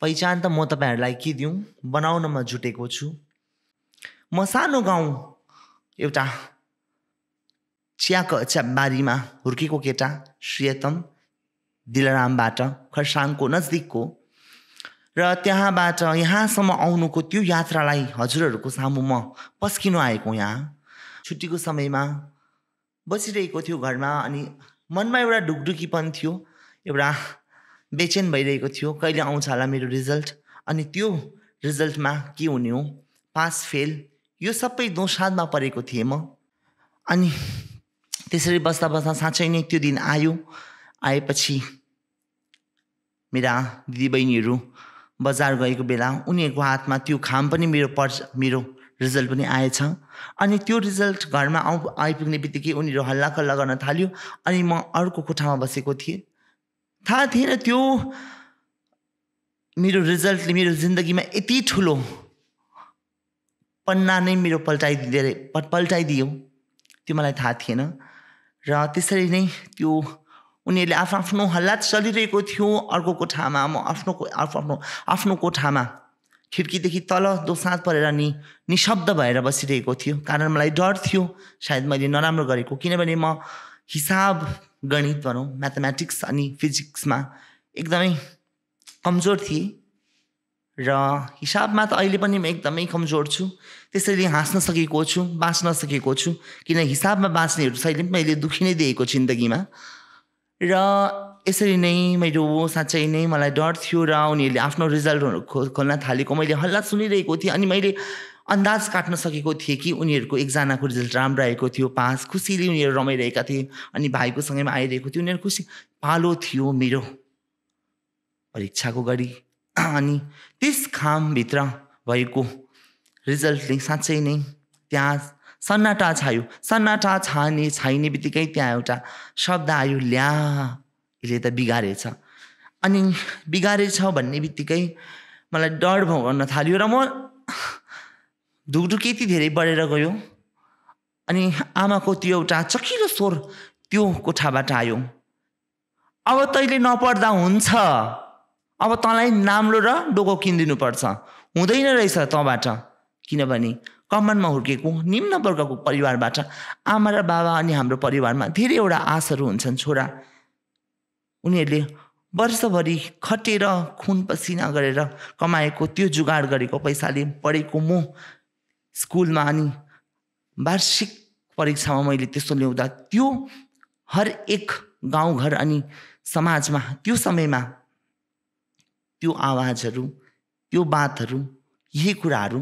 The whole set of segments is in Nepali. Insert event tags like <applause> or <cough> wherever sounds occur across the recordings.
पहिचान त म तपाईँहरूलाई के दिउँ बनाउनमा जुटेको छु म सानो गाउँ एउटा चिया बारीमा हुर्केको केटा श्रियतम दिलरामबाट खरसाङको नजदिकको र त्यहाँबाट यहाँसम्म आउनुको त्यो यात्रालाई हजुरहरूको सामु म पस्किनु आएको यहाँ छुट्टीको समयमा बसिरहेको थियो घरमा अनि मनमा एउटा ढुकढुकी पनि थियो एउटा बेचेन भइरहेको थियो कहिले आउँछ होला मेरो रिजल्ट अनि त्यो रिजल्टमा के हुने हो पास फेल यो सबै दोसादमा परेको थिएँ म अनि त्यसरी बस्दा बस्दा साँच्चै नै त्यो दिन आयो आएपछि मेरा दिदीबहिनीहरू बजार गएको बेला उनीहरूको हातमा त्यो खाम पनि मेरो पर्स मेरो रिजल्ट पनि आएछ अनि त्यो रिजल्ट घरमा आउ आइपुग्ने बित्तिकै उनीहरू हल्लाखल्ला गर्न थाल्यो अनि म अर्को कोठामा बसेको थिएँ थाहा थिएन त्यो मेरो रिजल्टले मेरो जिन्दगीमा यति ठुलो पन्ना नै मेरो पल्टाइदिँदै पल्टाइदियो त्यो मलाई थाहा थिएन र त्यसरी नै त्यो उनीहरूले आफ्नो आफ्नो हल्ला चलिरहेको थियो अर्को कोठामा म आफ्नो आफ्नो आफ्नो कोठामा खिड्कीदेखि तल दोसाँध परेर नि निशब्द भएर बसिरहेको थियो कारण मलाई डर थियो सायद मैले नराम्रो गरेको किनभने म हिसाब गणित भनौँ म्याथमेटिक्स अनि फिजिक्समा एकदमै कमजोर थिएँ र हिसाबमा त अहिले पनि म एकदमै कमजोर छु त्यसैले हाँस्न सकेको छु बाँच्न सकेको छु किन हिसाबमा बाँच्नेहरू सहिले पनि मैले दुखी नै दिएको जिन्दगीमा र यसरी नै मेरो साँच्चै नै मलाई डर थियो र उनीहरूले आफ्नो रिजल्टहरू खो खोल्न थालेको मैले हल्ला सुनिरहेको थिएँ अनि मैले अन्दाज काट्न सकेको थिएँ कि उनीहरूको एकजनाको रिजल्ट राम्रो आएको थियो पास खुसीले उनीहरू रमाइरहेका थिए अनि भाइको सँगैमा आइरहेको थियो उनीहरू खुसी पालो थियो मेरो परीक्षाको गरी <clears throat> अनि त्यस खामभित्र भएको रिजल्टले साँच्चै नै त्यहाँ सन्नाटा छायो सन्नाटा छाने छाइने बित्तिकै त्यहाँ एउटा शब्द आयो ल्या यसले त बिगारेछ अनि बिगारेछ भन्ने बित्तिकै मलाई डर भन्न थाल्यो र म ढुकढुकी यति धेरै बढेर गयो अनि आमाको त्यो एउटा चकिलो स्वर त्यो कोठाबाट आयो अब तैँले नपढ्दा हुन्छ अब तँलाई नाम्लो र डोको किनिदिनुपर्छ हुँदैन रहेछ तँबाट किनभने कमानमा हुर्केको निम्न वर्गको परिवारबाट आमा र बाबा अनि हाम्रो परिवारमा धेरैवटा आशहरू हुन्छन् छोरा उनीहरूले वर्षभरि खटेर खुन पसिना गरेर कमाएको त्यो जुगाड गरेको पैसाले पढेको म स्कुलमा अनि वार्षिक परीक्षामा मैले त्यस्तो ल्याउँदा त्यो हर एक गाउँघर अनि समाजमा त्यो समयमा त्यो आवाजहरू त्यो बातहरू यही कुराहरू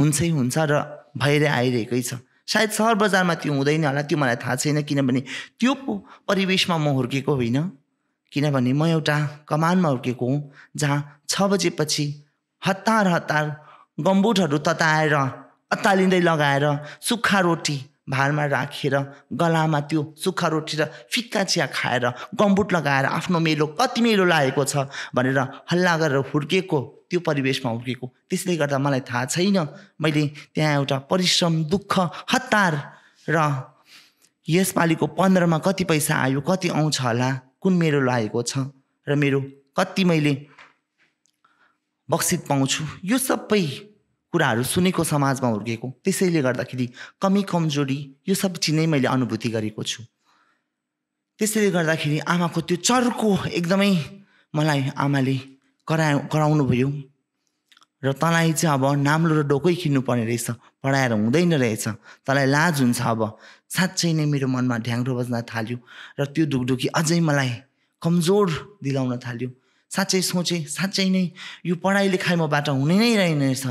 हुन्छै हुन्छ र भएरै आइरहेकै छ सायद सहर बजारमा त्यो हुँदैन होला त्यो मलाई थाहा छैन किनभने त्यो परिवेशमा म हुर्केको होइन किनभने म एउटा कमानमा हुर्केको हुँ जहाँ छ बजेपछि हतार हतार गम्बुटहरू तताएर अत्तालिँदै लगाएर सुक्खा रोटी भारमा राखेर गलामा त्यो सुक्खा रोटी र फिक्का चिया खाएर गम्बुट लगाएर आफ्नो मेलो कति मेलो लागेको छ भनेर हल्ला गरेर हुर्केको त्यो परिवेशमा हुर्केको त्यसले गर्दा मलाई थाहा छैन मैले त्यहाँ एउटा परिश्रम दुःख हतार र यसपालिको पन्ध्रमा कति पैसा आयो कति आउँछ होला कुन मेरो लागेको छ र मेरो कति मैले बक्सित पाउँछु यो सबै कुराहरू सुनेको समाजमा हुर्केको त्यसैले गर्दाखेरि कमी कमजोरी यो सब चिज नै मैले अनुभूति गरेको छु त्यसैले गर्दाखेरि आमाको त्यो चर्को एकदमै मलाई आमाले करा कराउनु भयो र तँलाई चाहिँ अब नाम्लो र डोकै किन्नुपर्ने रहेछ पढाएर हुँदैन रहेछ तँलाई लाज हुन्छ अब साँच्चै नै मेरो मनमा ढ्याङ्ग्रो बज्न थाल्यो र त्यो ढुकढुकी अझै मलाई कमजोर दिलाउन थाल्यो साँच्चै सोचेँ साँच्चै नै यो पढाइ लेखाइमा बाटो हुने नै रहेन रहेछ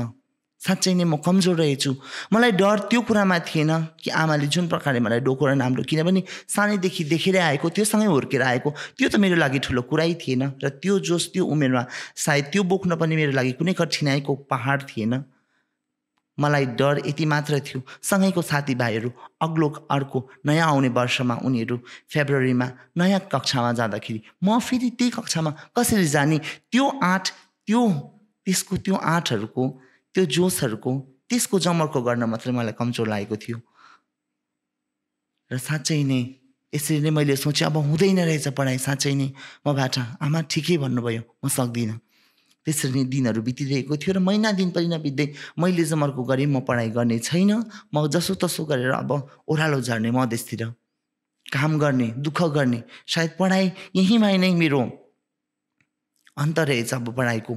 साँच्चै नै म कमजोर रहेछु मलाई डर त्यो कुरामा थिएन कि आमाले जुन प्रकारले मलाई डोको र नाम्रो किनभने सानैदेखि देखेरै आएको त्योसँगै हुर्केर आएको त्यो त मेरो लागि ठुलो कुरै थिएन र त्यो जोस त्यो उमेरमा सायद त्यो बोक्न पनि मेरो लागि कुनै कठिनाइको पहाड थिएन मलाई डर यति मात्र थियो सँगैको साथीभाइहरू अग्लो अर्को नयाँ आउने वर्षमा उनीहरू फेब्रुअरीमा नयाँ कक्षामा जाँदाखेरि म फेरि त्यही कक्षामा कसरी जाने त्यो आँट त्यो त्यसको त्यो आँटहरूको त्यो जोसहरूको त्यसको जमर्को गर्न मात्रै मलाई कमजोर लागेको थियो र साँच्चै नै यसरी नै मैले सोचेँ अब हुँदैन रहेछ पढाइ साँच्चै नै मबाट आमा ठिकै भन्नुभयो म सक्दिनँ त्यसरी नै दिनहरू बितिरहेको थियो र महिना दिन पनि नबित्दै मैले जमर्को गरेँ म पढाइ गर्ने छैन म जसोतसो गरेर अब ओह्रालो झर्ने मधेसतिर काम गर्ने दुःख गर्ने सायद पढाइ यहीँमा नै मेरो अन्त रहेछ अब पढाइको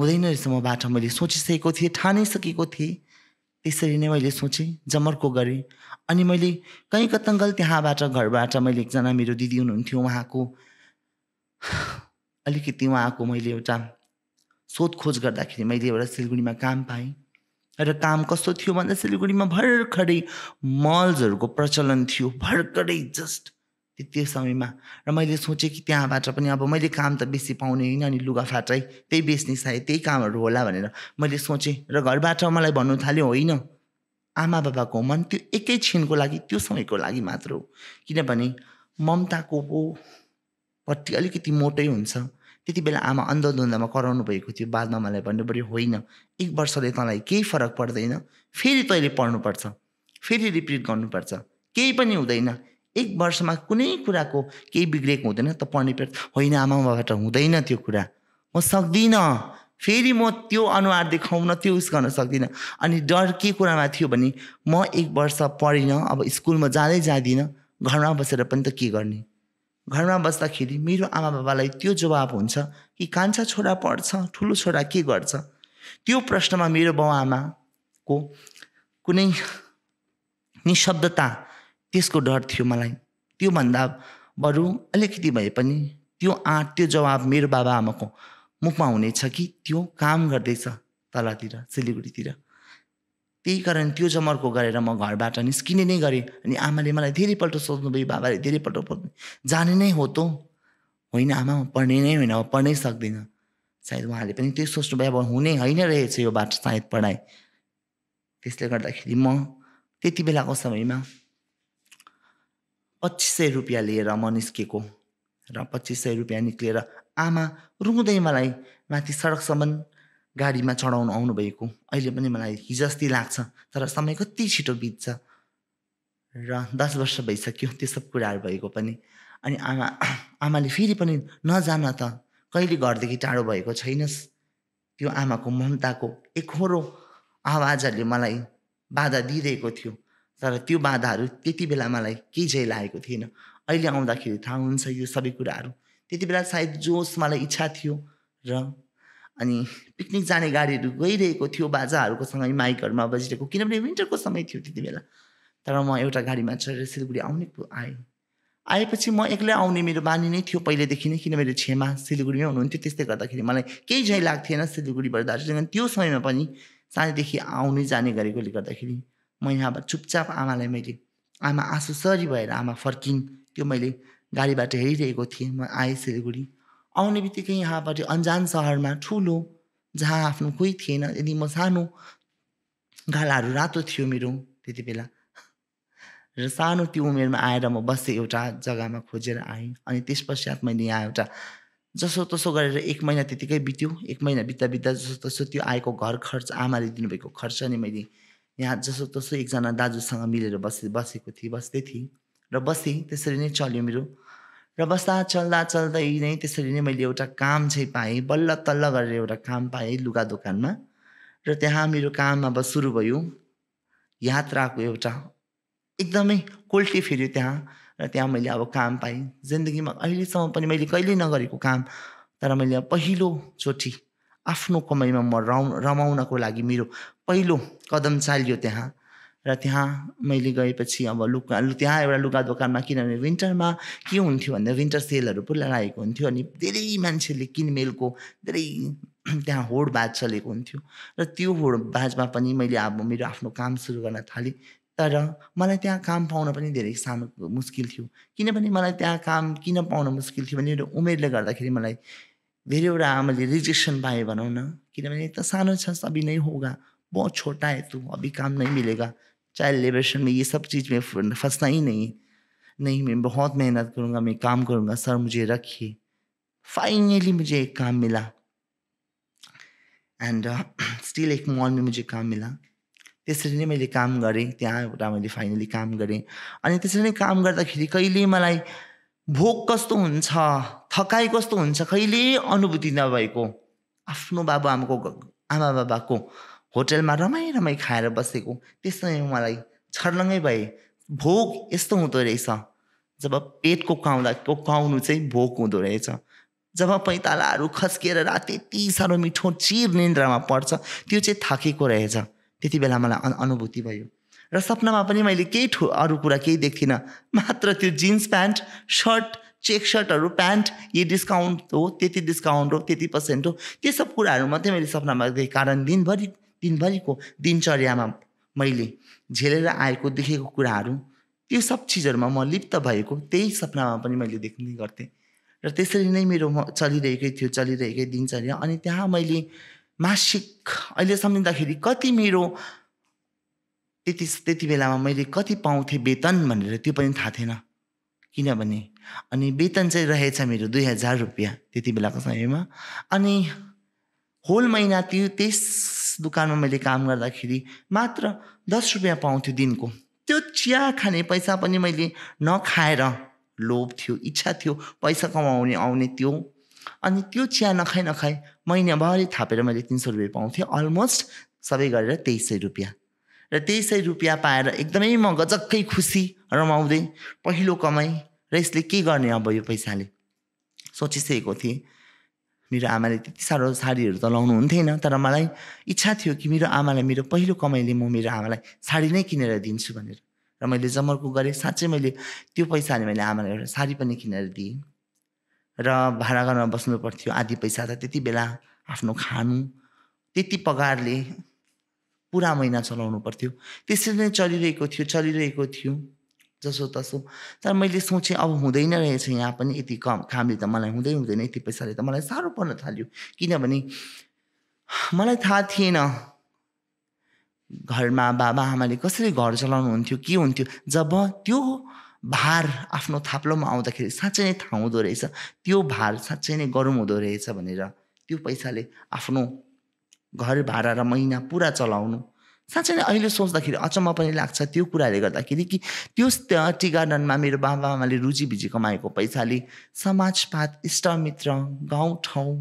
हुँदैन रहेछ मबाट मैले सोचिसकेको थिएँ ठानिसकेको थिएँ त्यसरी नै मैले सोचेँ जमर्को गरेँ अनि मैले कहीँ कतङ्गल त्यहाँबाट घरबाट मैले एकजना मेरो दिदी हुनुहुन्थ्यो उहाँको <sighs> अलिकति उहाँको मैले एउटा सोधखोज गर्दाखेरि मैले एउटा सिलगढीमा काम पाएँ र काम कस्तो थियो भन्दा सिलगढीमा भर्खरै मल्सहरूको प्रचलन थियो भर्खरै जस्ट त्यो समयमा र मैले सोचेँ कि त्यहाँबाट पनि अब मैले काम त बेसी पाउने होइन अनि लुगा फाटाइ त्यही बेच्ने सायद त्यही कामहरू होला भनेर मैले सोचेँ र घरबाट मलाई भन्नु थाल्यो होइन आमा बाबाको मन त्यो एकैछिनको लागि त्यो समयको लागि मात्र हो किनभने ममताको पट्टि अलिकति मोटै हुन्छ त्यति बेला आमा अन्धधुन्दामा कराउनु भएको थियो बादमा मलाई भन्नु पऱ्यो होइन एक वर्षले तँलाई केही फरक पर्दैन फेरि तैँले पढ्नुपर्छ फेरि रिपिट गर्नुपर्छ केही पनि हुँदैन एक वर्षमा कुनै कुराको केही बिग्रेको हुँदैन त पढ्ने पेट होइन आमा बाबाबाट हुँदैन त्यो कुरा म सक्दिनँ फेरि म त्यो अनुहार देखाउन त्यो उस गर्न सक्दिनँ अनि डर के कुरामा थियो भने म एक वर्ष पढिनँ अब स्कुलमा जाँदै जाँदिनँ घरमा बसेर पनि त के गर्ने घरमा बस्दाखेरि मेरो आमा बाबालाई त्यो जवाब हुन्छ कि कान्छा छोरा पढ्छ ठुलो छोरा के गर्छ त्यो प्रश्नमा मेरो बाउ आमाको कुनै निशब्दता त्यसको डर थियो मलाई त्योभन्दा बरु अलिकति भए पनि त्यो आँट त्यो जवाब मेरो बाबाआमाको मुखमा हुनेछ कि त्यो काम गर्दैछ तलतिर सिलगढीतिर त्यही कारण त्यो जमर्को गरेर म घरबाट निस्किने नै गरेँ अनि आमाले मलाई धेरैपल्ट सोध्नुभयो बाबाले धेरैपल्ट पढ्नु जाने नै हो त होइन आमा पढ्ने नै होइन अब पढ्नै सक्दिनँ सायद उहाँले पनि त्यही सोच्नुभयो अब हुने होइन रहेछ यो बाटो सायद पढाइ त्यसले गर्दाखेरि म त्यति बेलाको समयमा पच्चिस सय रुपियाँ लिएर म निस्केको र पच्चिस सय रुपियाँ निस्किएर आमा रुँदै मलाई माथि सडकसम्म गाडीमा चढाउनु आउनुभएको अहिले पनि मलाई हिजस्ती लाग्छ तर समय कति छिटो बित्छ र दस वर्ष भइसक्यो त्यो सब कुराहरू भएको पनि अनि आमा आमाले फेरि पनि नजान त कहिले घरदेखि टाढो भएको छैनस् त्यो आमाको ममताको एकहोरो आवाजहरूले मलाई बाधा दिइरहेको थियो तर त्यो बाधाहरू त्यति बेला मलाई केही जय लागेको थिएन अहिले आउँदाखेरि थाहा हुन्छ यो सबै कुराहरू त्यति बेला सायद जोस मलाई इच्छा थियो र अनि पिकनिक जाने गाडीहरू गइरहेको थियो बाजाहरूको सँगै माइकहरूमा बजिरहेको किनभने विन्टरको समय थियो त्यति बेला तर म एउटा गाडीमा चढेर सिलगढी आउने आएँ आएपछि म एक्लै आउने मेरो बानी नै थियो पहिलेदेखि नै किन मेरो छेमा सिलगढीमै हुनुहुन्थ्यो त्यस्तै गर्दाखेरि मलाई केही झै लाग्थेन सिलगढीबाट दार्जिलिङ त्यो समयमा पनि सानैदेखि आउने जाने गरेकोले गर्दाखेरि म यहाँबाट चुपचाप आमालाई मैले आमा आँसुसरी भएर आमा फर्किन् त्यो मैले गाडीबाट हेरिरहेको थिएँ म आएँ सिलगढी आउने बित्तिकै यहाँबाट अन्जान सहरमा ठुलो जहाँ आफ्नो कोही थिएन यदि म सानो गालाहरू रातो थियो मेरो त्यति बेला र सानो त्यो उमेरमा आएर म बसेँ एउटा जग्गामा खोजेर आएँ अनि त्यस पश्चात मैले यहाँ एउटा जसोतसो गरेर एक महिना त्यतिकै बित्यो एक महिना बित्दा बित्दा जसोतसो त्यो आएको घर खर्च आमाले दिनुभएको खर्च अनि मैले यहाँ जसो तसो एकजना दाजुसँग मिलेर बसे बसेको थिएँ बस्दै थिएँ र बसेँ त्यसरी नै चल्यो मेरो र बस्दा चल्दा चल्दै नै त्यसरी नै मैले एउटा काम चाहिँ पाएँ बल्ल तल्ल गरेर एउटा काम पाएँ लुगा दोकानमा र त्यहाँ मेरो काम अब सुरु भयो यात्राको एउटा एकदमै कोल्टी फेऱ्यो त्यहाँ र त्यहाँ मैले अब काम पाएँ जिन्दगीमा अहिलेसम्म पनि मैले कहिल्यै नगरेको काम तर मैले पहिलोचोटि आफ्नो कमाइमा म रमाउनको लागि मेरो पहिलो कदम चालियो त्यहाँ र त्यहाँ मैले गएपछि अब लुगा त्यहाँ एउटा लुगा दोकानमा किनभने विन्टरमा के हुन्थ्यो भन्दा विन्टर सेलहरू पुरा लागेको हुन्थ्यो अनि धेरै मान्छेले किनमेलको धेरै <clears throat> त्यहाँ होडबाज चलेको हुन्थ्यो र त्यो होडबाजमा पनि मैले अब मेरो आफ्नो काम सुरु गर्न थालेँ तर मलाई त्यहाँ काम पाउन पनि धेरै सानो मुस्किल थियो किनभने मलाई त्यहाँ काम किन पाउन मुस्किल थियो भने मेरो उमेरले गर्दाखेरि मलाई धेरैवटा आमाले रिजेक्सन पाएँ भनौँ न किनभने त सानो छ सबै नै होगा बहुत छोटा है तू अभी काम नहीं मिलेगा चाइल्ड लिबरेशन में ये सब चीज़ में फंसना ही नहीं नहीं मैं बहुत मेहनत करूँगा मैं काम करूँगा सर मुझे रखिए फाइनली मुझे एक काम मिला एंड स्टिल uh, <clears throat> एक में मुझे काम मिला त्यसरी नै मैले काम गरेँ त्यहाँबाट मैले फाइनली काम गरेँ अनि त्यसरी नै काम गर्दाखेरि कहिले मलाई भोक कस्तो हुन्छ थकाइ कस्तो हुन्छ कहिले अनुभूति नभएको आफ्नो बाबुआमाको आमा बाबाको होटेलमा रमाइ रमाइ खाएर बसेको त्यसमै मलाई छर्लङ्गै भए भोक यस्तो हुँदो रहेछ जब पेटको काउँदा पकाउनु चाहिँ भोक हुँदो रहेछ जब पैतालाहरू खस्किएर राति यति साह्रो मिठो चिर निन्द्रामा पर्छ त्यो चाहिँ थाकेको रहेछ त्यति बेला मलाई अनुभूति भयो र सपनामा पनि मैले केही ठु अरू कुरा केही देख्थिनँ मात्र त्यो जिन्स प्यान्ट सर्ट चेक सर्टहरू प्यान्ट यी डिस्काउन्ट हो त्यति डिस्काउन्ट हो त्यति पर्सेन्ट हो त्यो सब कुराहरू मात्रै मैले सपनामा देखेँ कारण दिनभरि दिनभरिको दिनचर्यामा मैले झेलेर आएको देखेको कुराहरू त्यो सब चिजहरूमा म लिप्त भएको त्यही सपनामा पनि मैले देख्ने गर्थेँ र त्यसरी नै मेरो चलिरहेकै थियो चलिरहेकै दिनचर्या अनि त्यहाँ मैले मासिक अहिले सम्झिँदाखेरि कति मेरो त्यति त्यति बेलामा मैले कति पाउँथेँ वेतन भनेर त्यो पनि थाहा थिएन किनभने अनि वेतन चाहिँ रहेछ मेरो दुई हजार रुपियाँ त्यति बेलाको समयमा अनि होल महिना त्यो त्यस दोकानमा मैले काम गर्दाखेरि मात्र दस रुपियाँ पाउँथ्यो दिनको त्यो चिया खाने पैसा पनि मैले नखाएर लोभ थियो इच्छा थियो पैसा कमाउने आउने त्यो अनि त्यो चिया नखाइ नखाइ महिनाभरि थापेर मैले तिन सौ रुपियाँ पाउँथेँ अलमोस्ट सबै गरेर तेइस सय रुपियाँ र तेइस सय रुपियाँ पाएर एकदमै म गजक्कै खुसी रमाउँदै पहिलो कमाइ र यसले के गर्ने अब यो पैसाले सोचिसकेको थिएँ मेरो आमाले त्यति साह्रो साडीहरू त लाउनु हुन्थेन तर मलाई इच्छा थियो कि मेरो आमालाई मेरो पहिलो कमाइले म मेरो आमालाई साडी नै किनेर दिन्छु भनेर र मैले जमर्को गरेँ साँच्चै मैले त्यो पैसाले मैले आमालाई एउटा साडी पनि किनेर दिएँ र घरमा बस्नु पर्थ्यो आधी पैसा त त्यति बेला आफ्नो खानु त्यति पगारले पुरा महिना चलाउनु पर्थ्यो त्यसरी नै चलिरहेको थियो चलिरहेको थियो तसो तर मैले सोचेँ अब हुँदैन रहेछ यहाँ पनि यति कम कामले त मलाई हुँदै हुँदैन यति पैसाले त मलाई साह्रो पर्न थाल्यो किनभने मलाई थाहा थिएन घरमा बाबा आमाले कसरी घर चलाउनु हुन्थ्यो के हुन्थ्यो जब त्यो भार आफ्नो थाप्लोमा आउँदाखेरि साँच्चै नै थाहा हुँदो रहेछ त्यो भार साँच्चै नै गरौँ हुँदो रहेछ भनेर त्यो पैसाले आफ्नो घर भाडा र महिना पुरा चलाउनु साँच्चै नै अहिले सोच्दाखेरि अचम्म पनि लाग्छ त्यो कुराले गर्दाखेरि कि त्यो टी गार्डनमा मेरो बाबाआमाले बिजी कमाएको पैसाले समाजपात इष्टमित्र गाउँठाउँ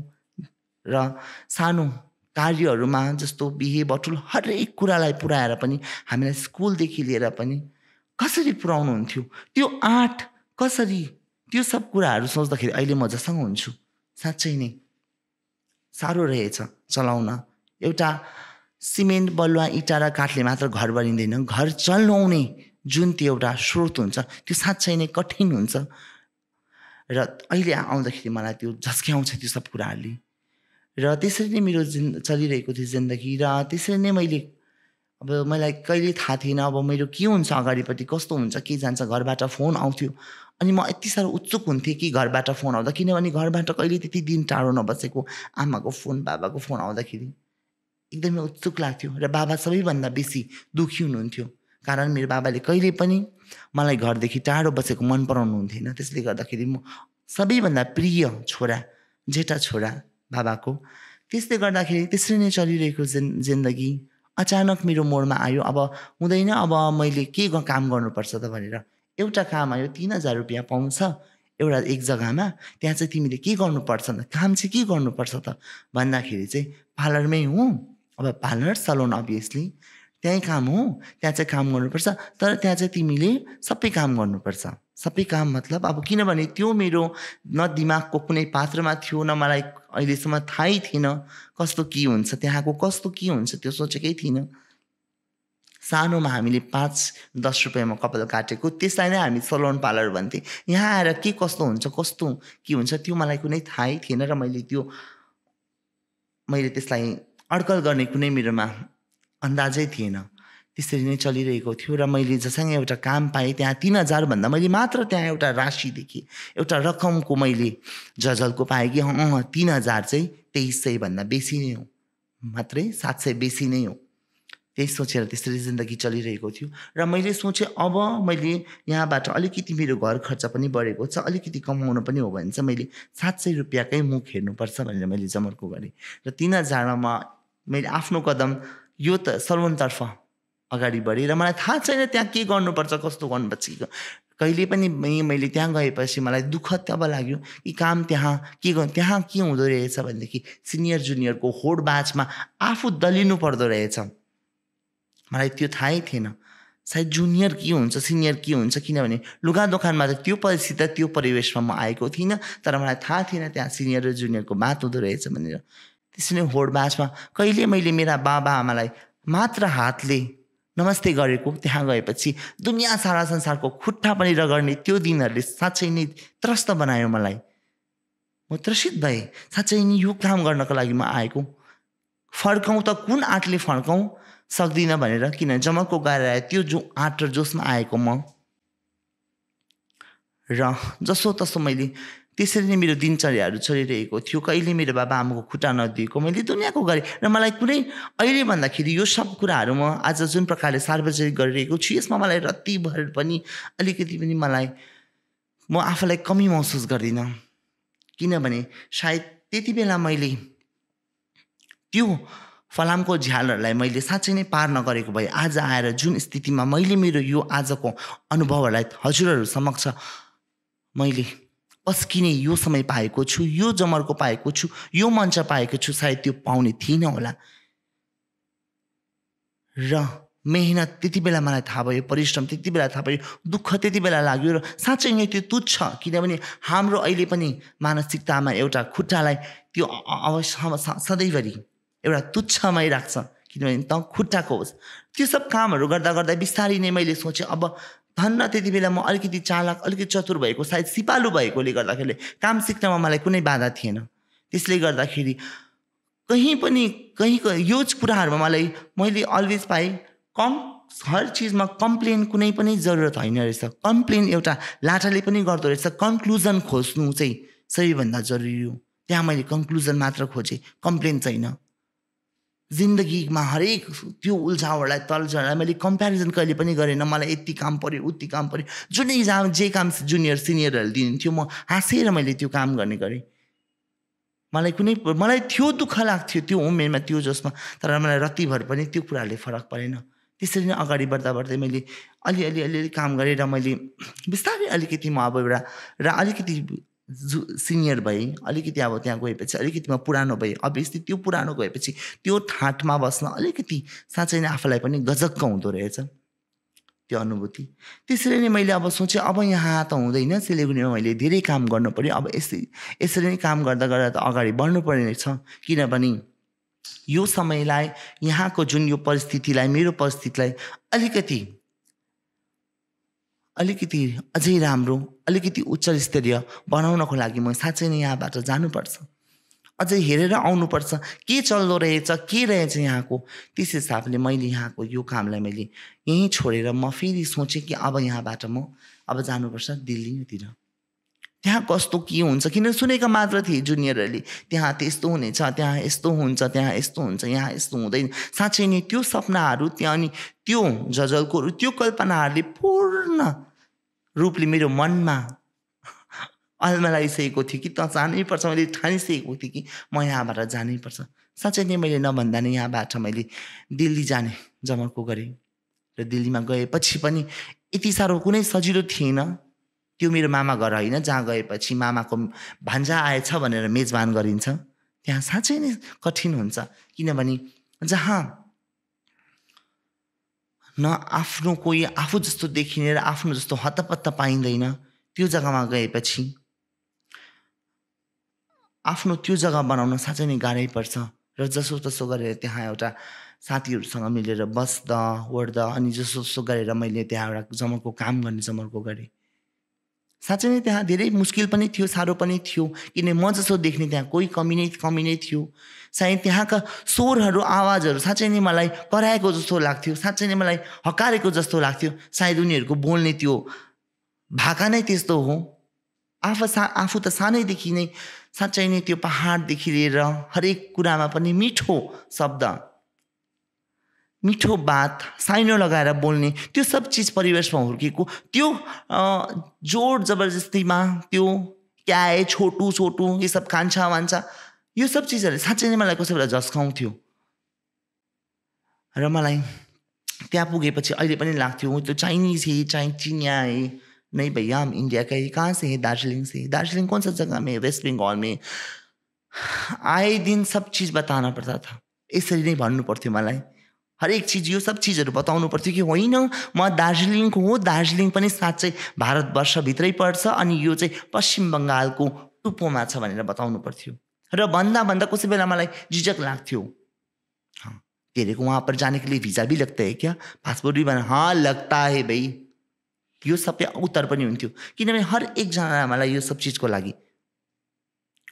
र सानो कार्यहरूमा जस्तो बिहे बटुल हरेक कुरालाई पुऱ्याएर पनि हामीलाई स्कुलदेखि लिएर पनि कसरी पुऱ्याउनु हुन्थ्यो त्यो आँट कसरी त्यो सब कुराहरू सोच्दाखेरि अहिले म जसँग हुन्छु साँच्चै नै साह्रो रहेछ चलाउन एउटा सिमेन्ट बलुवा इँटा र काठले मात्र घर बनिँदैन घर चलाउने जुन त्यो एउटा स्रोत हुन्छ त्यो साँच्चै नै कठिन हुन्छ र अहिले आउँदाखेरि मलाई त्यो झस्क्याउँछ त्यो सब कुराहरूले र त्यसरी नै मेरो जिन् चलिरहेको थियो जिन्दगी र त्यसरी नै मैले अब मलाई कहिले थाहा थिएन अब मेरो के हुन्छ अगाडिपट्टि कस्तो हुन्छ के जान्छ घरबाट फोन आउँथ्यो अनि म यति साह्रो उत्सुक हुन्थेँ कि घरबाट फोन आउँदा किनभने घरबाट कहिले त्यति दिन टाढो नबसेको आमाको फोन बाबाको फोन आउँदाखेरि एकदमै उत्सुक लाग्थ्यो र बाबा सबैभन्दा बेसी दुखी हुनुहुन्थ्यो कारण मेरो बाबाले कहिले पनि मलाई घरदेखि टाढो बसेको मन पराउनु हुन्थेन त्यसले गर्दाखेरि म सबैभन्दा प्रिय छोरा जेठा छोरा बाबाको त्यसले गर्दाखेरि त्यसरी नै चलिरहेको जेन जिन्दगी अचानक मेरो मोडमा आयो अब हुँदैन अब मैले के काम गर्नुपर्छ त भनेर एउटा काम आयो तिन हजार रुपियाँ पाउँछ एउटा एक जग्गामा त्यहाँ चाहिँ तिमीले के गर्नुपर्छ काम चाहिँ के गर्नुपर्छ त भन्दाखेरि चाहिँ पार्लरमै हुँ अब पार्लर सलोन अभियसली त्यहीँ काम हो त्यहाँ चाहिँ काम गर्नुपर्छ तर त्यहाँ चाहिँ तिमीले सबै काम गर्नुपर्छ सबै काम मतलब अब किनभने त्यो मेरो न दिमागको कुनै पात्रमा थियो न मलाई अहिलेसम्म थाहै थिएन कस्तो के हुन्छ त्यहाँको कस्तो के हुन्छ त्यो सोचेकै थिइनँ सानोमा हामीले पाँच दस रुपियाँमा कपाल काटेको त्यसलाई नै हामी सलोन पार्लर भन्थे यहाँ आएर के कस्तो हुन्छ कस्तो के हुन्छ त्यो मलाई कुनै थाहै थिएन र मैले त्यो मैले त्यसलाई अड्कल गर्ने कुनै मेरोमा अन्दाजै थिएन त्यसरी नै चलिरहेको थियो र मैले जसँग एउटा काम पाएँ त्यहाँ तिन हजारभन्दा मैले मात्र त्यहाँ एउटा राशि देखेँ एउटा रकमको मैले जजलको पाएँ कि अँ तिन हजार चाहिँ तेइस सयभन्दा बेसी नै हो मात्रै सात सय बेसी नै हो त्यही सोचेर त्यसरी जिन्दगी चलिरहेको थियो र मैले सोचेँ अब मैले यहाँबाट अलिकति मेरो घर खर्च पनि बढेको छ अलिकति कमाउनु पनि हो भने चाहिँ मैले सात सय रुपियाँकै मुख हेर्नुपर्छ भनेर मैले जमर्को गरेँ र तिन हजारमा म मैले आफ्नो कदम यो त सर्वनतर्फ अगाडि बढेँ र मलाई थाहा छैन त्यहाँ के गर्नुपर्छ कस्तो गर्नुपर्छ कहिले पनि मैले त्यहाँ गएपछि मलाई दुःख तब लाग्यो कि काम त्यहाँ के गर्नु त्यहाँ के हुँदो रहेछ भनेदेखि सिनियर जुनियरको होड बाँचमा आफू दलिनु पर्दो रहेछ मलाई त्यो थाहै थिएन सायद जुनियर के हुन्छ सिनियर के हुन्छ किनभने लुगा दोकानमा त त्यो परिस्थिति त्यो परिवेशमा म आएको थिइनँ तर मलाई थाहा थिएन त्यहाँ सिनियर र जुनियरको बात हुँदो रहेछ भनेर त्यसरी नै होडबासमा कहिले मैले मेरा बाबा आमालाई मात्र हातले नमस्ते गरेको त्यहाँ गएपछि दुनियाँ सारा संसारको खुट्टा पनि रगड्ने त्यो दिनहरूले साँच्चै नै त्रस्त बनायो मलाई म त्रसित भएँ साँच्चै नै यो काम गर्नको लागि म आएको फर्काउँ त कुन आँटले फर्काउँ सक्दिनँ भनेर किन जमको गएर आयो त्यो जो आँट र जोसमा आएको म र जसो तसो मैले त्यसरी नै मेरो दिनचर्याहरू चलिरहेको थियो कहिले मेरो बाबा आमाको खुट्टा नदिएको मैले दुनियाँको गरेँ र मलाई कुनै अहिले भन्दाखेरि यो सब कुराहरू म आज जुन प्रकारले सार्वजनिक गरिरहेको छु यसमा मलाई रत्ती भरेर पनि अलिकति पनि मलाई म आफूलाई कमी महसुस गर्दिनँ किनभने सायद त्यति बेला मैले त्यो फलामको झ्यालहरूलाई मैले साँच्चै नै पार नगरेको भए आज आएर जुन स्थितिमा मैले मेरो यो आजको अनुभवहरूलाई हजुरहरू समक्ष मैले पस्किने यो समय पाएको छु यो जमर्को पाएको छु यो मञ्च पाएको छु सायद त्यो पाउने थिइनँ होला र मेहनत त्यति बेला मलाई थाहा भयो परिश्रम त्यति बेला थाहा भयो दुःख त्यति बेला लाग्यो र साँच्चै नै त्यो तुच्छ किनभने हाम्रो अहिले पनि मानसिकतामा एउटा खुट्टालाई त्यो अवश्य सधैँभरि एउटा तुच्छमै राख्छ किनभने त खुट्टाको होस् त्यो सब कामहरू गर्दा गर्दा बिस्तारै नै मैले सोचेँ अब धन त्यति बेला म अलिकति चालक अलिकति चतुर भएको सायद सिपालु भएकोले गर्दाखेरि काम सिक्नमा मलाई कुनै बाधा थिएन त्यसले गर्दाखेरि कहीँ पनि कहीँ यो कुराहरूमा मलाई मैले अलवेज पाएँ कम हर चिजमा कम्प्लेन कुनै पनि जरुरत होइन रहेछ कम्प्लेन एउटा लाटाले पनि गर्दो रहेछ कन्क्लुजन खोज्नु चाहिँ सबैभन्दा जरुरी हो त्यहाँ मैले कन्क्लुजन मात्र खोजेँ कम्प्लेन छैन जिन्दगीमा हरेक त्यो उल्झाउहरूलाई तल चढाएर मैले कम्पेरिजन कहिले पनि गरेन मलाई यति काम पऱ्यो उति काम पऱ्यो जुनै जहाँ जे काम जुनियर सिनियरहरूले दिनुहुन्थ्यो म हाँसेर मैले त्यो काम गर्ने गरेँ मलाई कुनै मलाई थियो दुःख लाग्थ्यो त्यो उमेरमा त्यो जसमा तर मलाई रतिभर पनि त्यो कुराहरूले फरक परेन त्यसरी नै अगाडि बढ्दा बढ्दै मैले अलिअलि अलिअलि काम गरेँ र मैले बिस्तारै अलिकति म अब एउटा र अलिकति जु सिनियर भएँ अलिकति अब त्यहाँ गएपछि अलिकति म पुरानो भएँ अभियसली त्यो पुरानो गएपछि त्यो ठाँटमा बस्न अलिकति साँच्चै नै आफूलाई पनि गजक्क हुँदो रहेछ त्यो अनुभूति त्यसरी नै मैले अब सोचेँ अब यहाँ त हुँदैन सिलगढीमा मैले धेरै काम गर्नु पऱ्यो अब यसरी यसरी नै काम गर्दा गर्दा त अगाडि बढ्नु पर्ने छ किनभने यो समयलाई यहाँको जुन यो परिस्थितिलाई मेरो परिस्थितिलाई अलिकति अलिकति अझै राम्रो अलिकति उच्च स्तरीय बनाउनको लागि म साँच्चै नै यहाँबाट जानुपर्छ अझै हेरेर आउनुपर्छ के चल्दो रहेछ के रहेछ यहाँको त्यस हिसाबले मैले यहाँको यो कामलाई मैले यहीँ छोडेर म फेरि सोचेँ कि अब यहाँबाट म अब जानुपर्छ दिल्लीतिर त्यहाँ कस्तो के हुन्छ किन सुनेका मात्र थिए जुनियरहरूले त्यहाँ त्यस्तो हुनेछ त्यहाँ यस्तो हुन्छ त्यहाँ यस्तो हुन्छ यहाँ यस्तो हुँदैन साँच्चै नै त्यो सपनाहरू त्यहाँ अनि त्यो झजलकोहरू त्यो कल्पनाहरूले पूर्ण रूपले मेरो मनमा अल्मलाइसकेको थियो कि त जानैपर्छ मैले ठानिसकेको थिएँ कि म यहाँबाट जानैपर्छ साँच्चै नै मैले नभन्दा नै यहाँबाट मैले दिल्ली जाने जमर्को गरेँ र दिल्लीमा गएपछि पनि यति साह्रो कुनै सजिलो थिएन त्यो मेरो मामा घर होइन जहाँ गएपछि मामाको भान्जा आएछ भनेर मेजबान गरिन्छ त्यहाँ साँच्चै नै कठिन हुन्छ किनभने जहाँ न आफ्नो कोही आफू जस्तो देखिने र आफ्नो जस्तो हतपत्त पाइँदैन त्यो जग्गामा गएपछि आफ्नो त्यो जग्गा बनाउन साँच्चै नै गाह्रै पर्छ र जसोतसो गरेर त्यहाँ एउटा साथीहरूसँग मिलेर बस्दा ओर्दा अनि जसो जसो गरेर मैले त्यहाँ एउटा जमर्को काम गर्ने जमर्को गरेँ साँच्चै नै त्यहाँ धेरै मुस्किल पनि थियो साह्रो पनि थियो किनभने म जसो देख्ने त्यहाँ कोही कमी नै कमी नै थियो सायद त्यहाँका स्वरहरू आवाजहरू साँच्चै नै मलाई कराएको जस्तो लाग्थ्यो साँच्चै नै मलाई हकारेको जस्तो लाग्थ्यो सायद उनीहरूको बोल्ने त्यो भाका नै त्यस्तो हो आफू सा आफू त सानैदेखि नै साँच्चै नै त्यो पहाडदेखि लिएर हरेक कुरामा पनि मिठो शब्द मिठो बात साइनो लगाएर बोल्ने त्यो सब चिज परिवेशमा हुर्किएको त्यो जोड जबरजस्तीमा त्यो क्या ए छोटु छोटु यो सब खान्छ वान्छ यो सब चिजहरूले साँच्चै नै मलाई कसै बेला झस्काउँथ्यो र मलाई त्यहाँ पुगेपछि अहिले पनि लाग्थ्यो त्यो चाइनिज हे चाइ चिनिया हे नै भैया इन्डियाकै इन्डिया का कहाँ से हे दार्जिलिङ से दार्जिलिङ कौन सा जग्गा मे वेस्ट बङ्गाल में आए दिन सब चिज बताना पर्दा था यसरी नै भन्नु पर्थ्यो मलाई हरेक चिज यो सब चिजहरू बताउनु पर्थ्यो कि होइन म दार्जिलिङको हो दार्जिलिङ पनि साँच्चै भारतवर्षभित्रै पर्छ अनि यो चाहिँ पश्चिम बङ्गालको टुप्पोमा छ भनेर बताउनु पर्थ्यो र भन्दा भन्दा कसै बेला मलाई झिझक लाग्थ्यो के अरे उहाँ पर जाने के लिए भिजा भी लगता है क्या पासपोर्ट भी बना हाँ लगता है भाइ यो सबै उत्तर पनि हुन्थ्यो किनभने हर एकजना मलाई यो सब चिजको लागि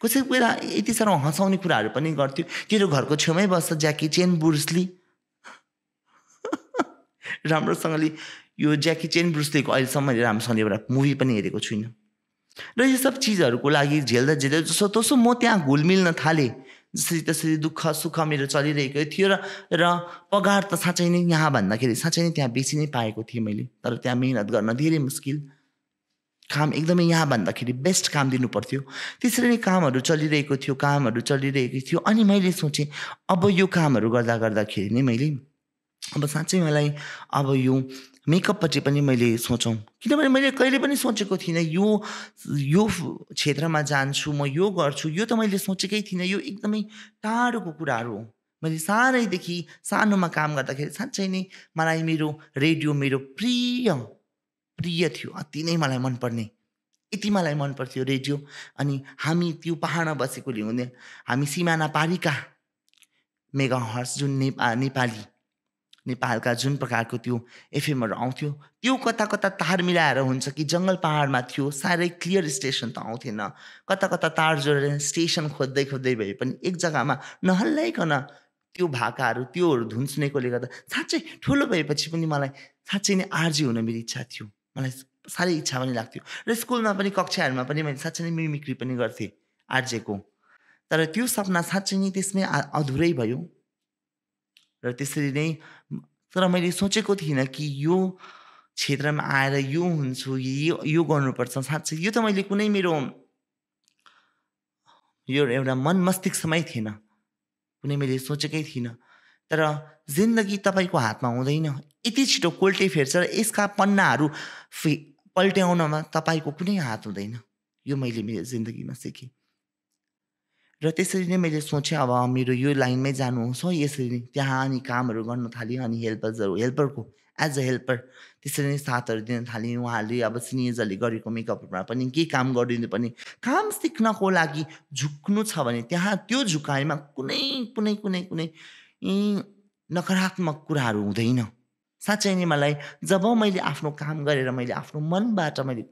कसै बेला यति साह्रो हँसाउने कुराहरू पनि गर्थ्यो तेरो घरको छेउमै बस्छ ज्याकी चेन बुर्सली राम्रोसँगले यो ज्याकी चेन ब्रुस्लेको अहिलेसम्म मैले राम्रोसँगले एउटा मुभी पनि हेरेको छुइनँ र यो सब चिजहरूको लागि झेल्दा झेल्दा जसो तसो म त्यहाँ घुलमिल्न थालेँ जसरी त्यसरी दुःख सुख मेरो चलिरहेको थियो र र पगार त साँच्चै नै यहाँ भन्दाखेरि साँच्चै नै त्यहाँ बेसी नै पाएको थिएँ मैले तर त्यहाँ मिहिनेत गर्न धेरै मुस्किल काम एकदमै यहाँ भन्दाखेरि बेस्ट काम दिनु पर्थ्यो त्यसरी नै कामहरू चलिरहेको थियो कामहरू चलिरहेको थियो अनि मैले सोचेँ अब यो कामहरू गर्दा गर्दाखेरि नै मैले अब साँच्चै मलाई अब यो मेकअपपट्टि पनि मैले सोचौँ किनभने मैले कहिले पनि सोचेको थिइनँ यो यो क्षेत्रमा जान्छु म यो गर्छु यो त मैले सोचेकै थिइनँ यो एकदमै टाढोको कुराहरू हो मैले सानैदेखि सानोमा काम गर्दाखेरि साँच्चै नै मलाई मेरो रेडियो मेरो प्रिय प्रिय थियो अति नै मलाई मनपर्ने यति मलाई मन पर्थ्यो रेडियो अनि हामी त्यो पाहाडमा बसेकोले हुने हामी सिमाना पारिका मेगा हर्स जुन नेपा नेपाली नेपालका जुन प्रकारको त्यो एफएमहरू आउँथ्यो त्यो कता कता तार मिलाएर हुन्छ कि जङ्गल पाहाडमा थियो साह्रै क्लियर स्टेसन त आउँथेन कता कता तार जोडेर स्टेसन खोज्दै खोज्दै भए पनि एक जग्गामा नहल्लाइकन त्यो भाकाहरू त्योहरू धुन्सुनेकोले गर्दा साँच्चै ठुलो भएपछि पनि मलाई साँच्चै नै आर्जी हुन मेरो इच्छा थियो मलाई साह्रै इच्छा पनि लाग्थ्यो र स्कुलमा पनि कक्षाहरूमा पनि मैले साँच्चै नै मिमिक्री पनि गर्थेँ आर्जेको तर त्यो सपना साँच्चै नै त्यसमै अधुरै भयो र त्यसरी नै तर मैले सोचेको थिइनँ कि यो क्षेत्रमा आएर यो हुन्छु यो यो गर्नुपर्छ साँच्चै यो त मैले कुनै मेरो यो एउटा मन मस्तिष्कमै थिएन कुनै मैले सोचेकै थिइनँ तर जिन्दगी तपाईँको हातमा हुँदैन यति छिटो कोल्टे फेर्छ र यसका पन्नाहरू फे पल्ट्याउनमा तपाईँको कुनै हात हुँदैन यो मैले मेरो जिन्दगीमा सिकेँ र त्यसरी नै मैले सोचेँ अब मेरो यो लाइनमै जानुहोस् हो यसरी नै त्यहाँ अनि कामहरू गर्न थालेँ अनि हेल्पर्सहरू हेल्परको एज अ हेल्पर त्यसरी नै साथहरू दिन थालेँ उहाँहरूले अब सिनियर्सहरूले गरेको मेकअपहरूमा पनि के काम गरिदिनु पर्ने काम सिक्नको लागि झुक्नु छ भने त्यहाँ त्यो झुकाइमा कुनै कुनै कुनै कुनै नकारात्मक कुराहरू हुँदैन साँच्चै नै मलाई जब मैले आफ्नो काम गरेर मैले आफ्नो मनबाट मैले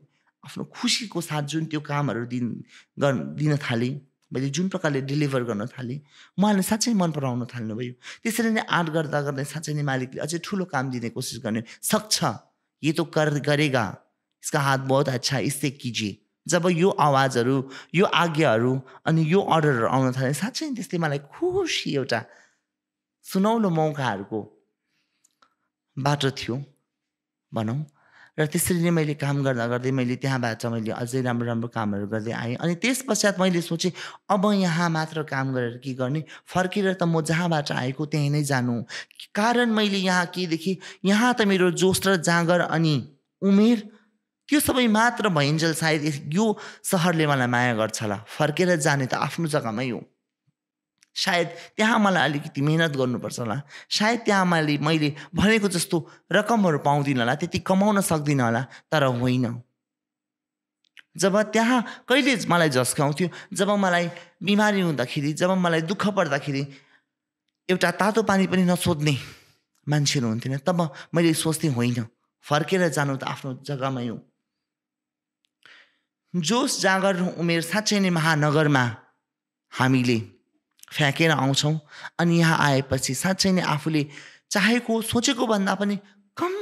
आफ्नो खुसीको साथ जुन त्यो कामहरू दिन गर्न दिन थालेँ मैले जुन प्रकारले डेलिभर गर्न थालेँ उहाँले साँच्चै मन पराउन थाल्नुभयो त्यसरी नै आर्ट गर्दा गर्दै साँच्चै नै मालिकले अझै ठुलो काम दिने कोसिस गर्ने सक्छ यो त कर गरेगा यसका हात बहुत अच्छा यस्तै किजिए जब यो आवाजहरू यो आज्ञाहरू अनि यो अर्डरहरू आउन थाले साँच्चै त्यसले मलाई खुसी एउटा सुनौलो मौकाहरूको बाटो थियो भनौँ र त्यसरी नै मैले काम गर्दा गर्दै मैले त्यहाँबाट मैले अझै राम्रो राम्रो कामहरू गर्दै आएँ अनि त्यस पश्चात मैले सोचेँ अब यहाँ मात्र काम गरेर के गर्ने फर्केर त म जहाँबाट आएको त्यहीँ नै जानु कारण मैले यहाँ के देखेँ यहाँ त मेरो जोस र जाँगर अनि उमेर त्यो सबै मात्र भइन्जेल सायद यो सहरले मलाई माया गर्छ होला फर्केर जाने त आफ्नो जग्गामै हो सायद त्यहाँ मलाई अलिकति मिहिनेत गर्नुपर्छ होला सायद त्यहाँ मैले मैले भनेको जस्तो रकमहरू पाउँदिनँ होला त्यति कमाउन सक्दिनँ होला तर होइन जब त्यहाँ कहिले मलाई झस्काउँथ्यो जब मलाई बिमारी हुँदाखेरि जब मलाई दुःख पर्दाखेरि एउटा तातो पानी पनि नसोध्ने मान्छेहरू हुन्थेन तब मैले सोच्थेँ होइन फर्केर जानु त आफ्नो जग्गामै हो जोस जाँगर उमेर साँच्चै नै महानगरमा हामीले फ्याँकेर आउँछौँ अनि यहाँ आएपछि साँच्चै नै आफूले चाहेको सोचेको भन्दा पनि कम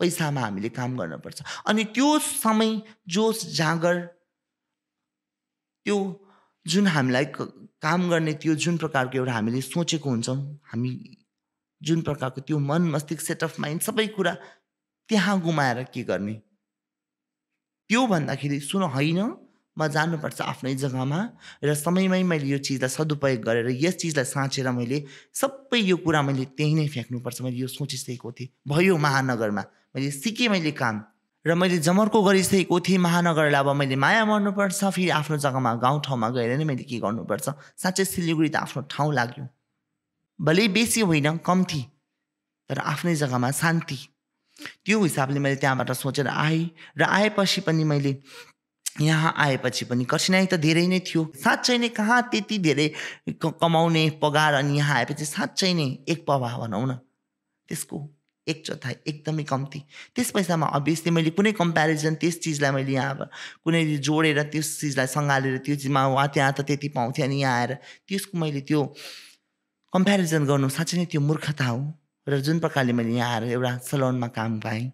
पैसामा हामीले काम गर्नुपर्छ अनि त्यो समय जोस जाँगर त्यो जुन हामीलाई काम गर्ने त्यो जुन प्रकारको एउटा हामीले सोचेको हुन्छौँ हामी जुन प्रकारको त्यो मन मस्तिष्क सेट अफ माइन्ड सबै कुरा त्यहाँ गुमाएर के गर्ने त्यो भन्दाखेरि सुन होइन म जानुपर्छ आफ्नै जग्गामा र समयमै मैले यो चिजलाई सदुपयोग गरेर यस चिजलाई साँचेर मैले सबै यो कुरा मैले त्यहीँ नै फ्याँक्नुपर्छ मैले यो सोचिसकेको थिएँ भयो महानगरमा मैले सिकेँ मैले काम र मैले जमर्को गरिसकेको थिएँ महानगरलाई अब मैले माया मर्नुपर्छ फेरि आफ्नो जग्गामा गाउँठाउँमा गएर नै मैले के गर्नुपर्छ साँच्चै सिलगढी त आफ्नो ठाउँ लाग्यो भलै बेसी होइन कम्ती तर आफ्नै जग्गामा शान्ति त्यो हिसाबले मैले त्यहाँबाट सोचेर आएँ र आएपछि पनि मैले यहाँ आएपछि पनि कठिनाइ त धेरै नै थियो साँच्चै नै कहाँ त्यति धेरै कमाउने पगार अनि यहाँ आएपछि साँच्चै नै एक पवा भनौँ न त्यसको एक चौथाइ एकदमै कम्ती त्यस पैसामा अभियसली मैले कुनै कम्पेरिजन त्यस चिजलाई मैले यहाँ कुनै जोडेर त्यस चिजलाई सँगालेर त्यो चिजमा वा त्यहाँ त त्यति पाउँथेँ अनि यहाँ आएर त्यसको मैले त्यो कम्पेरिजन गर्नु साँच्चै नै त्यो मूर्खता हो र जुन प्रकारले मैले यहाँ आएर एउटा सलोनमा काम पाएँ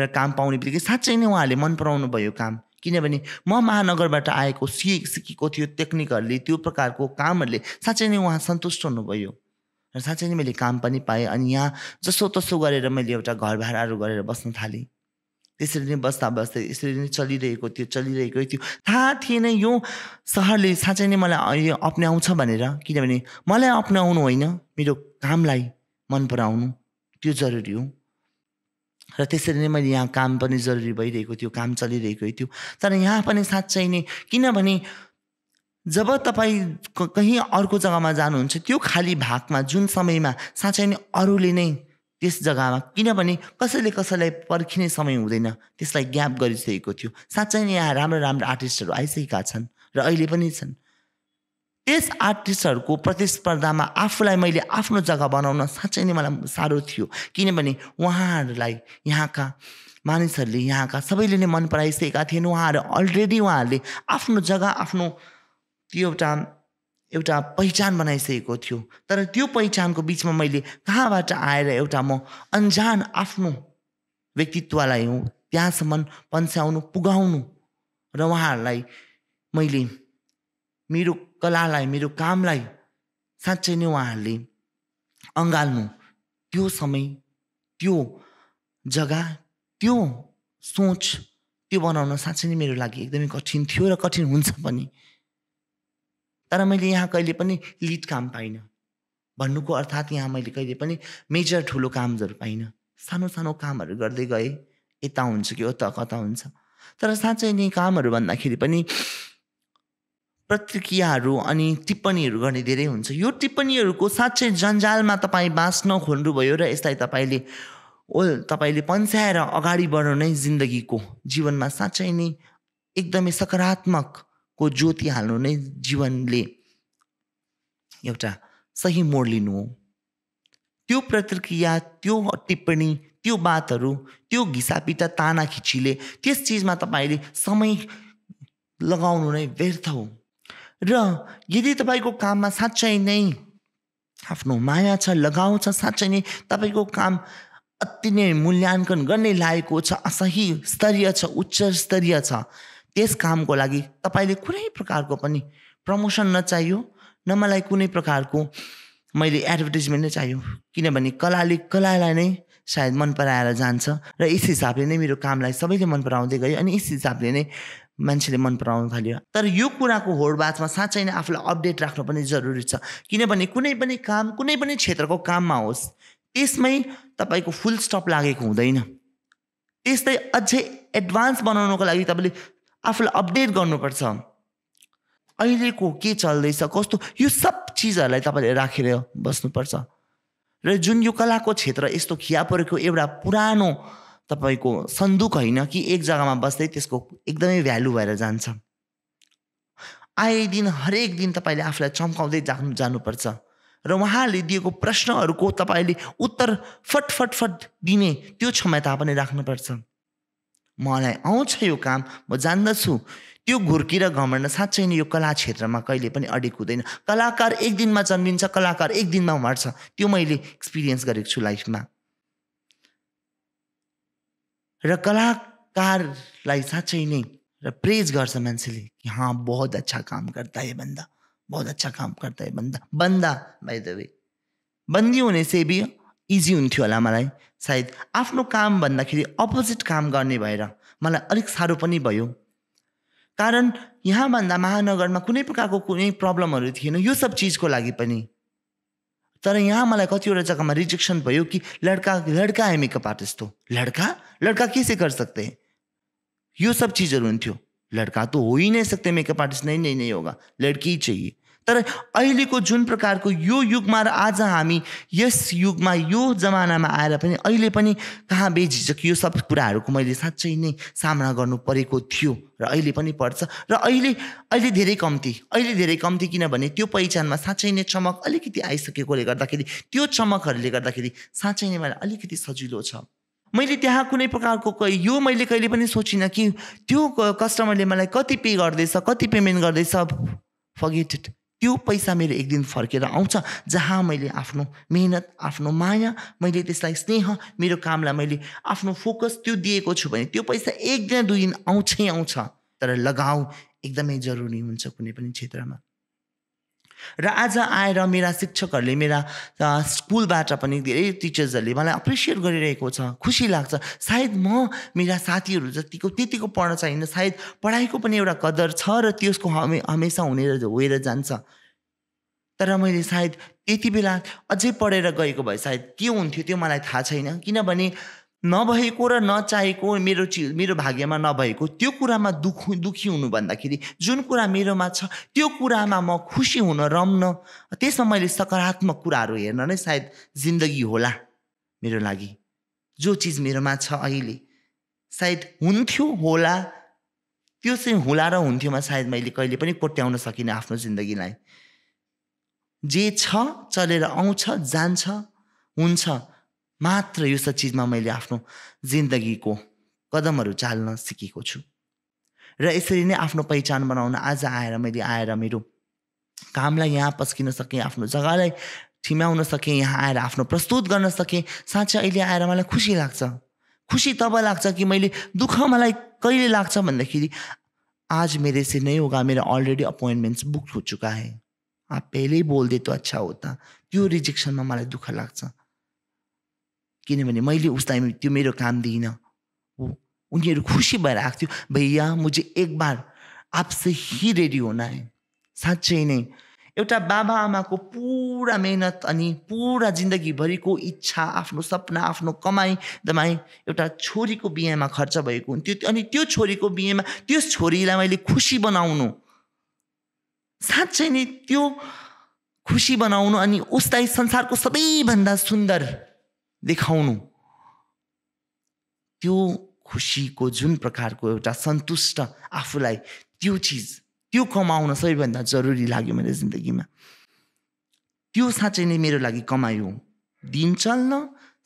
र काम पाउने बित्तिकै साँच्चै नै उहाँहरूले मन पराउनु भयो काम किनभने म महानगरबाट आएको सिए सिकेको थियो टेक्निकहरूले त्यो प्रकारको कामहरूले साँच्चै नै उहाँ सन्तुष्ट हुनुभयो र साँच्चै नै मैले काम पनि पाएँ अनि यहाँ जसो तसो गरेर मैले एउटा घर भाडाहरू गरेर बस्न थालेँ त्यसरी नै बस्दा बस्दै यसरी नै चलिरहेको थियो चलिरहेकै थियो थाहा थिएन यो सहरले साँच्चै नै मलाई यो अप्नाउँछ भनेर किनभने मलाई अप्नाउनु होइन मेरो कामलाई मन पराउनु त्यो जरुरी हो र त्यसरी नै मैले यहाँ काम पनि जरुरी भइरहेको थियो काम चलिरहेको थियो तर यहाँ पनि साँच्चै नै किनभने जब तपाईँ कहीँ अर्को जग्गामा जानुहुन्छ त्यो खाली भागमा जुन समयमा साँच्चै नै अरूले नै त्यस जग्गामा किनभने कसैले कसैलाई पर्खिने समय हुँदैन त्यसलाई ग्याप गरिसकेको थियो साँच्चै नै यहाँ राम्रो राम्रो आर्टिस्टहरू आइसकेका छन् र अहिले पनि छन् त्यस आर्टिस्टहरूको प्रतिस्पर्धामा आफूलाई मैले आफ्नो जग्गा बनाउन साँच्चै नै मलाई साह्रो थियो किनभने उहाँहरूलाई यहाँका मानिसहरूले यहाँका सबैले नै मन पराइसकेका थिएन उहाँहरू अलरेडी उहाँहरूले आफ्नो जग्गा आफ्नो त्यो एउटा एउटा पहिचान बनाइसकेको थियो तर त्यो पहिचानको बिचमा मैले कहाँबाट आएर एउटा म अन्जान आफ्नो व्यक्तित्वलाई त्यहाँसम्म पन्स्याउनु पुगाउनु र उहाँहरूलाई मैले मेरो कलालाई मेरो कामलाई साँच्चै नै उहाँहरूले अँगाल्नु त्यो समय त्यो जग्गा त्यो सोच त्यो बनाउन साँच्चै नै मेरो लागि एकदमै कठिन थियो र कठिन हुन्छ पनि तर मैले यहाँ कहिले पनि लिड काम पाइनँ भन्नुको अर्थात् यहाँ मैले कहिले पनि मेजर ठुलो कामहरू पाइनँ सानो सानो कामहरू गर्दै गएँ यता हुन्छ कि उता कता हुन्छ तर साँच्चै नै कामहरू भन्दाखेरि पनि प्रतिक्रियाहरू अनि टिप्पणीहरू गर्ने धेरै हुन्छ यो टिप्पणीहरूको साँच्चै जन्जालमा तपाईँ बाँच्न खोल्नुभयो र यसलाई तपाईँले ओ तपाईँले पन्साएर अगाडि नै जिन्दगीको जीवनमा साँच्चै नै एकदमै सकारात्मकको ज्योति हाल्नु नै जीवनले एउटा सही मोड लिनु हो त्यो प्रतिक्रिया त्यो टिप्पणी त्यो बातहरू त्यो घिसापिटा ताना खिचीले त्यस चिजमा तपाईँले समय लगाउनु नै व्यर्थ हो र यदि तपाईँको काममा साँच्चै नै आफ्नो माया छ लगाउ छ साँच्चै नै तपाईँको काम अति नै मूल्याङ्कन गर्ने लायकको छ असही स्तरीय छ उच्च स्तरीय छ त्यस कामको लागि तपाईँले कुनै प्रकारको पनि प्रमोसन नचाहियो न मलाई कुनै प्रकारको मैले एडभर्टिजमेन्ट नै चाहियो किनभने कलाले कलालाई नै सायद मन पराएर जान्छ र यस हिसाबले नै मेरो कामलाई सबैले मन पराउँदै गयो अनि यस हिसाबले नै मान्छेले मन पराउन थाल्यो तर यो कुराको होडबाचमा साँच्चै नै आफूलाई अपडेट राख्नु पनि जरुरी छ किनभने कुनै पनि काम कुनै पनि क्षेत्रको काममा होस् त्यसमै तपाईँको फुल स्टप लागेको हुँदैन त्यस्तै अझै एडभान्स बनाउनको लागि तपाईँले आफूलाई अपडेट गर्नुपर्छ अहिलेको के चल्दैछ कस्तो यो सब चिजहरूलाई तपाईँले राखेर बस्नुपर्छ र जुन यो कलाको क्षेत्र यस्तो खिया परेको एउटा पुरानो तपाईँको सन्दुक होइन कि एक जग्गामा बस्दै त्यसको एकदमै भ्यालु भएर जान्छ आए दिन हरेक दिन तपाईँले आफूलाई चम्काउँदै जानु जानुपर्छ र उहाँले दिएको प्रश्नहरूको तपाईँले उत्तर फटफट फट दिने त्यो क्षमता पनि राख्नुपर्छ मलाई आउँछ यो काम म जान्दछु त्यो घुर्की र घमण्ड साँच्चै नै यो कला क्षेत्रमा कहिले पनि अडिक हुँदैन कलाकार एक दिनमा जन्मिन्छ कलाकार एक दिनमा मर्छ त्यो मैले एक्सपिरियन्स गरेको छु लाइफमा र कलाकारलाई साँच्चै नै र प्रेज गर्छ मान्छेले कि हाँ बहुत अच्छा काम गर्दा है बन्दा बहुत अच्छा काम गर्दा है बन्दा बन्दा बाई द वे बन्दी हुने से बि इजी हुन्थ्यो होला मलाई सायद आफ्नो काम भन्दाखेरि अपोजिट काम गर्ने भएर मलाई अलिक साह्रो पनि भयो कारण यहाँभन्दा महानगरमा कुनै प्रकारको कुनै प्रब्लमहरू थिएन यो सब चिजको लागि पनि तर यहाँ मलाई कतिवटा जग्गामा रिजेक्सन भयो कि लड्का लड्का है मेकअप आर्टिस्ट हो लड्का लड्का कैसे कर सकते हैं यो सब चीज़हरू हुन्थ्यो लड़का तो हो ही नहीं सकते मेकअप आर्टिस्ट नहीं नहीं नहीं होगा लड़की ही चाहिए तर अहिलेको जुन प्रकारको यो युगमा र आज हामी यस युगमा यो जमानामा आएर पनि अहिले पनि कहाँ बेझिचक यो सब कुराहरूको मैले साँच्चै नै सामना गर्नु परेको थियो र अहिले पनि पर्छ र अहिले अहिले धेरै कम्ती अहिले धेरै कम्ती किनभने त्यो पहिचानमा साँच्चै नै चमक अलिकति आइसकेकोले गर्दाखेरि त्यो चमकहरूले गर्दाखेरि साँच्चै नै मलाई अलिकति सजिलो छ मैले त्यहाँ कुनै प्रकारको यो मैले कहिले पनि सोचिनँ कि त्यो कस्टमरले मलाई कति पे गर्दैछ कति पेमेन्ट गर्दैछ फगेट इट त्यो पैसा मेरो एक दिन फर्केर आउँछ जहाँ मैले आफ्नो मेहनत आफ्नो माया मैले त्यसलाई स्नेह मेरो कामलाई मैले आफ्नो फोकस त्यो दिएको छु भने त्यो पैसा एक दिन दुई दिन आउँछै आउँछ तर लगाऊ एकदमै जरुरी हुन्छ कुनै पनि क्षेत्रमा र आज आएर मेरा शिक्षकहरूले मेरा स्कुलबाट पनि धेरै टिचर्सहरूले मलाई अप्रिसिएट गरिरहेको छ खुसी लाग्छ सायद म मेरा साथीहरू जतिको त्यतिको पढ्न चाहिँ सायद पढाइको पनि एउटा कदर छ र त्यसको हमे हमेसा हुने होएर जान्छ तर मैले सायद त्यति बेला अझै पढेर गएको भए सायद के हुन्थ्यो त्यो मलाई थाहा छैन किनभने नभएको र नचाहेको मेरो चि मेरो भाग्यमा नभएको त्यो कुरामा दुख दुखी हुनु भन्दाखेरि जुन कुरा मेरोमा छ त्यो कुरामा म खुसी हुन रम्न त्यसमा मैले सकारात्मक कुराहरू हेर्न नै सायद जिन्दगी होला मेरो लागि जो चिज मेरोमा छ अहिले सायद हुन्थ्यो होला त्यो चाहिँ होला र हुन्थ्योमा सायद मैले कहिले पनि कोट्याउन सकिनँ आफ्नो जिन्दगीलाई जे छ चलेर आउँछ जान्छ हुन्छ मात्र यो सब चिजमा मैले आफ्नो जिन्दगीको कदमहरू चाल्न सिकेको छु र यसरी नै आफ्नो पहिचान बनाउन आज आएर मैले आएर मेरो कामलाई यहाँ पस्किन सकेँ आफ्नो जग्गालाई ठिम्याउन सकेँ यहाँ आएर आफ्नो प्रस्तुत गर्न सकेँ साँच्चै अहिले आएर मलाई खुसी लाग्छ खुसी तब लाग्छ कि मैले दुःख मलाई कहिले लाग्छ भन्दाखेरि आज मेरो से नै होगा मेरो अलरेडी अपोइन्टमेन्ट्स बुक हो चुका है आप पहिल्यै ही बोल दे तो अच्छा त्यो रिजेक्सनमा मलाई दुःख लाग्छ किनभने मैले उसलाई त्यो मेरो काम दिइनँ हो उनीहरू खुसी भएर आएको थियो भैया मुझे एक बार आपसे ही रेडी हुन है साँच्चै नै एउटा बाबा आमाको पुरा मेहनत अनि पुरा जिन्दगीभरिको इच्छा आफ्नो सपना आफ्नो कमाई दमाई एउटा छोरीको बिहेमा खर्च भएको हुन्थ्यो अनि त्यो छोरीको बिहेमा त्यो छोरीलाई मैले खुसी बनाउनु साँच्चै नै त्यो खुसी बनाउनु अनि उसलाई संसारको सबैभन्दा सुन्दर देखाउनु त्यो खुसीको जुन प्रकारको एउटा सन्तुष्ट आफूलाई त्यो चिज त्यो कमाउन सबैभन्दा जरुरी लाग्यो मेरो जिन्दगीमा त्यो साँच्चै नै मेरो लागि कमायो दिन चल्न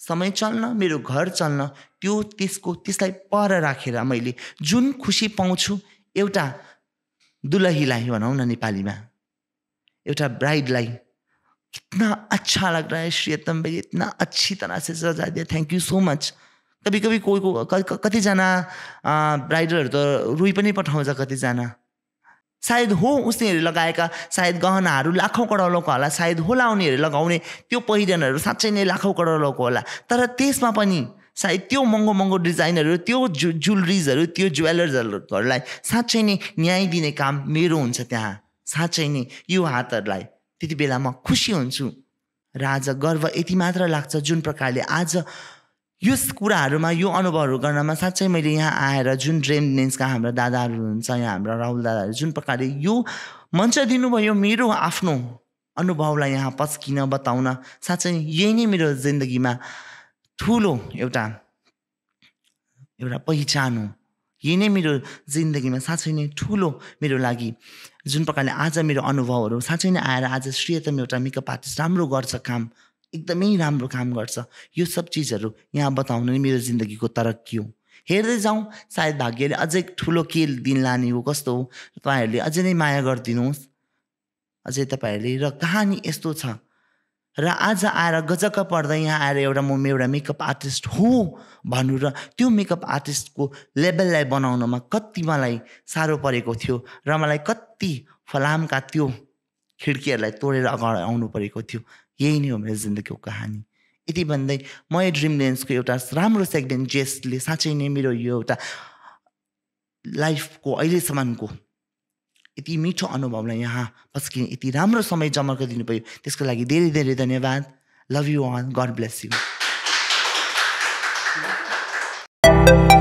समय चल्न मेरो घर चल्न त्यो त्यसको त्यसलाई पर राखेर मैले जुन खुसी पाउँछु एउटा दुलहीलाई भनौँ न नेपालीमा एउटा ब्राइडलाई इतना अच्छा लग रहा है श्रीयतम भाई इतना अच्छी तरह से सजा दिया थैंक यू सो मच कभी कभी कोही को कतिजना ब्राइडरहरू त रुई पनि पठाउँछ कतिजना सायद हो उसले लगाएका सायद गहनाहरू लाखौँ करोडौँको होला सायद होला उनीहरू लगाउने त्यो पहिरनहरू साँच्चै नै लाखौँ करोडौँको होला तर त्यसमा पनि सायद त्यो महँगो महँगो डिजाइनहरू त्यो जु जुलरिजहरू त्यो ज्वेलर्सहरूलाई साँच्चै नै न्याय दिने काम मेरो हुन्छ त्यहाँ साँच्चै नै यो हातहरूलाई त्यति बेला म खुसी हुन्छु र आज गर्व यति मात्र लाग्छ जुन प्रकारले आज यस कुराहरूमा यो अनुभवहरू गर्नमा साँच्चै मैले यहाँ आएर जुन डेन्सका हाम्रा दादाहरू हुनुहुन्छ यहाँ हाम्रा राहुल दादाहरू जुन प्रकारले यो मञ्च दिनुभयो मेरो आफ्नो अनुभवलाई यहाँ पस्किन बताउन साँच्चै यही नै मेरो जिन्दगीमा ठुलो एउटा एउटा पहिचान हो यही नै मेरो जिन्दगीमा साँच्चै नै ठुलो मेरो लागि जुन प्रकारले आज मेरो अनुभवहरू साँच्चै नै आएर आज श्रीयतम एउटा मेकअप आर्टिस्ट राम्रो गर्छ काम एकदमै राम्रो काम गर्छ यो सब चिजहरू यहाँ बताउनु नै मेरो जिन्दगीको तरक्की हो हेर्दै जाउँ सायद भाग्यले अझै ठुलो के दिन लाने हो कस्तो हो तपाईँहरूले अझै नै माया गरिदिनुहोस् अझै तपाईँहरूले र कहानी यस्तो छ र आज आएर गजक पढ्दा यहाँ आएर एउटा म एउटा मेकअप आर्टिस्ट हो भन्नु र त्यो मेकअप आर्टिस्टको लेभललाई बनाउनमा कति मलाई साह्रो परेको थियो र मलाई कति फलामका त्यो खिड्कीहरूलाई तोडेर अगाडि आउनु परेको थियो यही नै हो मेरो जिन्दगीको कहानी यति भन्दै म यो ड्रिम लेन्सको एउटा राम्रो सेगमेन्ट जेसले साँच्चै नै मेरो यो एउटा लाइफको अहिलेसम्मको यति मिठो अनुभवलाई यहाँ पस्किने यति राम्रो समय जम्मा गरिदिनु पऱ्यो त्यसको लागि धेरै धेरै धन्यवाद love you all God bless you